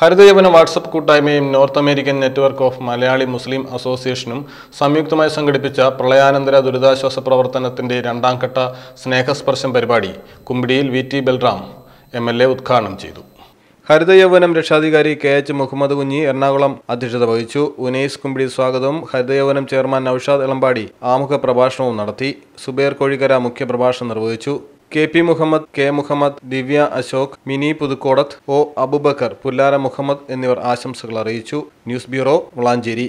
ഹരിതയവന WhatsApp കൂട്ടായ്മയും North American Network of Malayali Muslim അസോസിയേഷനും സംയുക്തമായി സംഘടിപ്പിച്ച പ്രളയാനന്തര ദുരിതാശ്വാസ പ്രവർത്തനത്തിന്റെ രണ്ടാംഘട്ട സ്നേഹസ്പർശം പരിപാടി കുമ്പിടിയിൽ V T Balram M L A ഉദ്ഘാടനം ചെയ്തു ഹരിതയൗവനം രക്ഷാധികാരി കെ എച്ച് മുഹമ്മദ് കുഞ്ഞി എറണാകുളം അധ്യക്ഷത വഹിച്ചു ഉനൈസ് കുമ്പിടി സ്വാഗതവും ഹരിതയൗവനം ചെയർമാൻ നൌഷാദ് എളമ്പാടി ആമുഖ പ്രഭാഷണവും നടത്തി സുബേർ കോഴിക്കര മുഖ്യപ്രഭാഷണം നിർവഹിച്ചു K P Muhammad K Muhammad Divya Ashok Mini Puthukkodath O Abubakar Pullara Muhammad എന്നിവർ ആശംസകൾ അറിയിച്ചു ന്യൂസ് ബ്യൂറോ മുളാഞ്ചേരി